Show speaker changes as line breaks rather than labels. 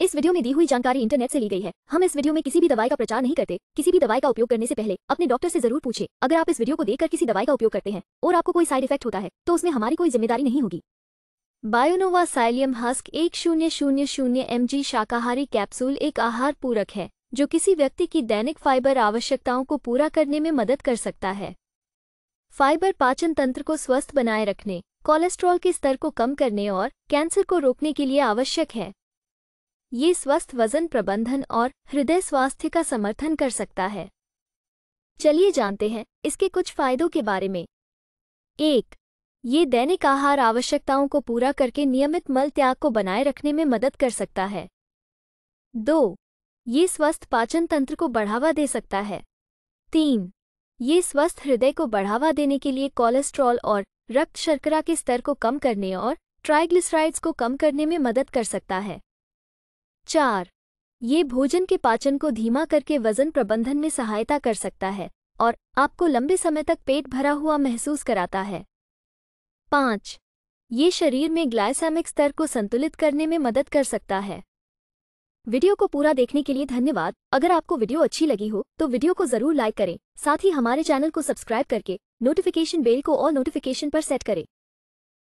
इस वीडियो में दी हुई जानकारी इंटरनेट से ली गई है हम इस वीडियो में किसी भी दवाई का प्रचार नहीं करते किसी भी दवाई का उपयोग करने से पहले अपने डॉक्टर से जरूर पूछे अगर आप इस वीडियो को देखकर किसी दवाई का उपयोग करते हैं और आपको कोई साइड इफेक्ट होता है तो उसमें हमारी कोई जिम्मेदारी नहीं होगी बायोनोवा साइलियम हस्क एक शून्य शून्य शून्य एम शाकाहारी कैप्सूल एक आहार पूरक है जो किसी व्यक्ति की दैनिक फाइबर आवश्यकताओं को पूरा करने में मदद कर सकता है फाइबर पाचन तंत्र को स्वस्थ बनाए रखने कोलेस्ट्रॉल के स्तर को कम करने और कैंसर को रोकने के लिए आवश्यक है ये स्वस्थ वजन प्रबंधन और हृदय स्वास्थ्य का समर्थन कर सकता है चलिए जानते हैं इसके कुछ फायदों के बारे में एक ये दैनिक आहार आवश्यकताओं को पूरा करके नियमित मल त्याग को बनाए रखने में मदद कर सकता है दो ये स्वस्थ पाचन तंत्र को बढ़ावा दे सकता है तीन ये स्वस्थ हृदय को बढ़ावा देने के लिए कोलेस्ट्रॉल और रक्त शर्करा के स्तर को कम करने और ट्राइग्लिसराइड्स को कम करने में मदद कर सकता है चार ये भोजन के पाचन को धीमा करके वजन प्रबंधन में सहायता कर सकता है और आपको लंबे समय तक पेट भरा हुआ महसूस कराता है पाँच ये शरीर में ग्लाइसेमिक स्तर को संतुलित करने में मदद कर सकता है वीडियो को पूरा देखने के लिए धन्यवाद अगर आपको वीडियो अच्छी लगी हो तो वीडियो को जरूर लाइक करें साथ ही हमारे चैनल को सब्सक्राइब करके नोटिफिकेशन बेल को और नोटिफिकेशन पर सेट करें